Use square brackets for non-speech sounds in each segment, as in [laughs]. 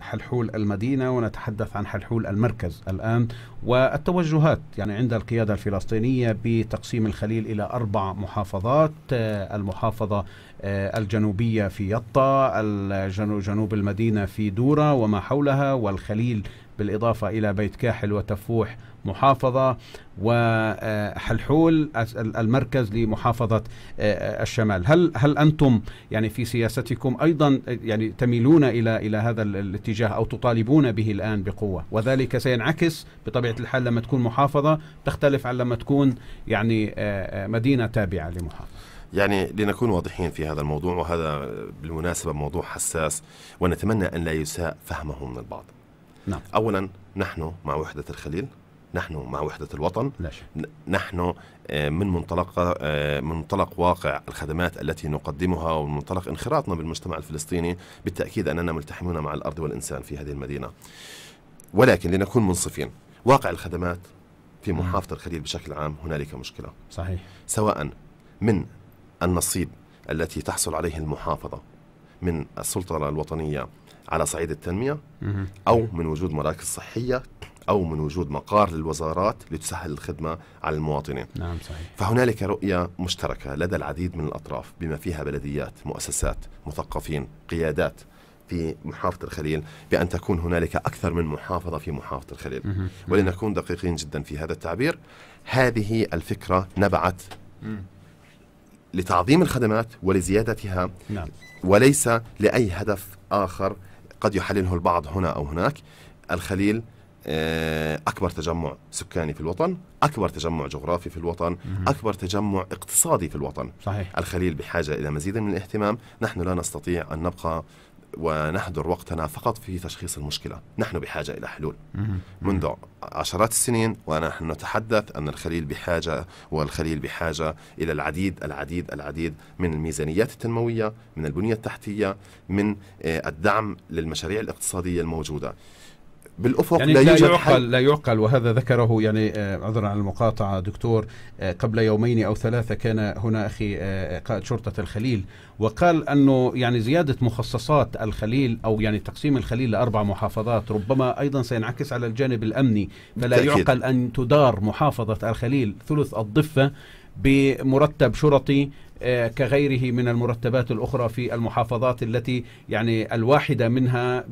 حلحول المدينة ونتحدث عن حلحول المركز الآن والتوجهات يعني عند القيادة الفلسطينية بتقسيم الخليل إلى أربع محافظات آه، المحافظة آه، الجنوبية في يطا جنوب المدينة في دورة وما حولها والخليل بالإضافة إلى بيت كاحل وتفوح محافظة وحلحول المركز لمحافظة آه، آه، الشمال هل هل أنتم يعني في سياستكم أيضا آه، يعني تميلون إلى إلى هذا الاتجاه أو تطالبون به الآن بقوة وذلك سينعكس بطبيعة الحال لما تكون محافظة تختلف عن لما تكون يعني مدينة تابعة لمحافظة يعني لنكون واضحين في هذا الموضوع وهذا بالمناسبة موضوع حساس ونتمنى أن لا يساء فهمه من البعض نعم. أولا نحن مع وحدة الخليل نحن مع وحدة الوطن لا شك. نحن آه، من منطلق آه، من منطلق واقع الخدمات التي نقدمها ومن منطلق انخراطنا بالمجتمع الفلسطيني بالتأكيد أننا ملتحمون مع الأرض والإنسان في هذه المدينة ولكن لنكون منصفين واقع الخدمات في نعم. محافظة الخليل بشكل عام هنالك مشكلة صحيح سواء من النصيب التي تحصل عليه المحافظة من السلطة الوطنية على صعيد التنمية أو من وجود مراكز صحية أو من وجود مقار للوزارات لتسهل الخدمة على المواطنين نعم صحيح فهنالك رؤية مشتركة لدى العديد من الأطراف بما فيها بلديات مؤسسات مثقفين قيادات في محافظة الخليل بأن تكون هنالك أكثر من محافظة في محافظة الخليل ولنكون دقيقين جدا في هذا التعبير هذه الفكرة نبعت لتعظيم الخدمات ولزيادتها نعم. وليس لأي هدف آخر قد يحلله البعض هنا أو هناك الخليل آه، أكبر تجمع سكاني في الوطن أكبر تجمع جغرافي في الوطن أكبر تجمع اقتصادي في الوطن صحيح. الخليل بحاجة إلى مزيد من الاهتمام نحن لا نستطيع أن نبقى ونحضر وقتنا فقط في تشخيص المشكلة نحن بحاجة إلى حلول منذ عشرات السنين ونحن نتحدث أن الخليل بحاجة والخليل بحاجة إلى العديد العديد العديد من الميزانيات التنموية من البنية التحتية من آه، الدعم للمشاريع الاقتصادية الموجودة بالافق يعني لا, لا يوجد يعقل حل. لا يعقل وهذا ذكره يعني آه، عذرا عن المقاطعه دكتور آه، قبل يومين او ثلاثه كان هنا اخي آه، قائد شرطه الخليل وقال انه يعني زياده مخصصات الخليل او يعني تقسيم الخليل لاربع محافظات ربما ايضا سينعكس على الجانب الامني فلا يعقل ان تدار محافظه الخليل ثلث الضفه بمرتب شرطي آه، كغيره من المرتبات الأخرى في المحافظات التي يعني الواحدة منها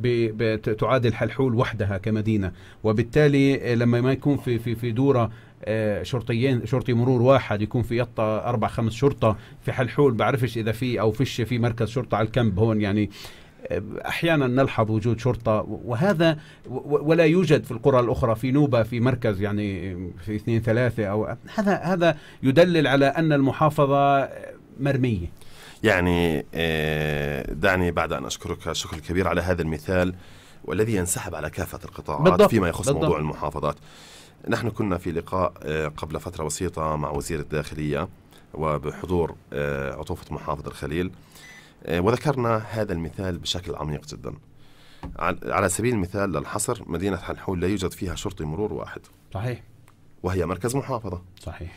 تعادل حلحول وحدها كمدينة وبالتالي آه، لما ما يكون في في في دورة آه، شرطيين شرطي مرور واحد يكون في يطة أربع خمس شرطة في حلحول بعرفش إذا في أو فيش في مركز شرطة على الكامب هون يعني احيانا نلحظ وجود شرطه وهذا ولا يوجد في القرى الاخرى في نوبه في مركز يعني في اثنين ثلاثه او هذا هذا يدلل على ان المحافظه مرميه يعني آه، دعني بعد ان اشكرك شكر كبير على هذا المثال والذي ينسحب على كافه القطاعات بالضبط. فيما يخص بالضبط. موضوع المحافظات نحن كنا في لقاء آه، قبل فتره بسيطه مع وزير الداخليه وبحضور آه، عطوفه محافظ الخليل آه، وذكرنا هذا المثال بشكل عميق جدا على سبيل المثال للحصر مدينة حنحول لا يوجد فيها شرطي مرور واحد صحيح وهي مركز محافظة صحيح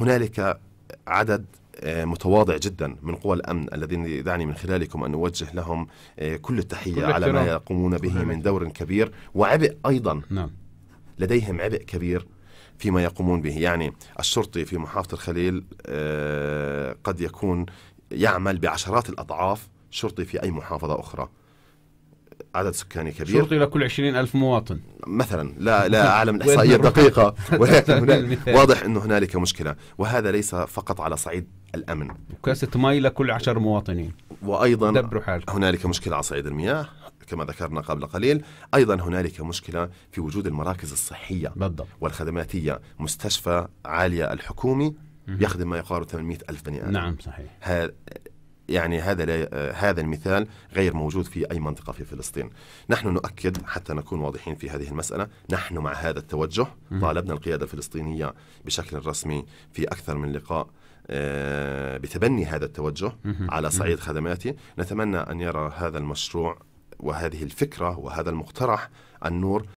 هنالك عدد آه، متواضع جدا من قوى الامن الذين دعني من خلالكم ان اوجه لهم آه، كل التحيه كل على ما يقومون به من دور كبير وعبء ايضا نعم. لديهم عبء كبير فيما يقومون به يعني الشرطي في محافظة الخليل قد يكون يعمل بعشرات الأضعاف شرطي في أي محافظة أخرى عدد سكاني كبير شرطي لكل عشرين ألف مواطن مثلا لا لا [laughs] أعلم الإحصائية الدقيقة [laughs] ولكن واضح أنه هنالك مشكلة وهذا ليس فقط على صعيد الأمن وكاسة مي لكل عشر مواطنين وأيضا هنالك مشكلة على صعيد المياه كما ذكرنا قبل قليل أيضا هنالك مشكلة في وجود المراكز الصحية بالضبط. والخدماتية مستشفى عالية الحكومي يخدم ما يقارب 800 ألف بني آدم نعم صحيح ها يعني هذا لا هذا المثال غير موجود في اي منطقه في فلسطين. نحن نؤكد حتى نكون واضحين في هذه المساله، نحن مع هذا التوجه، طالبنا القياده الفلسطينيه بشكل رسمي في اكثر من لقاء آه، بتبني هذا التوجه على صعيد خدماتي، نتمنى ان يرى هذا المشروع وهذه الفكره وهذا المقترح النور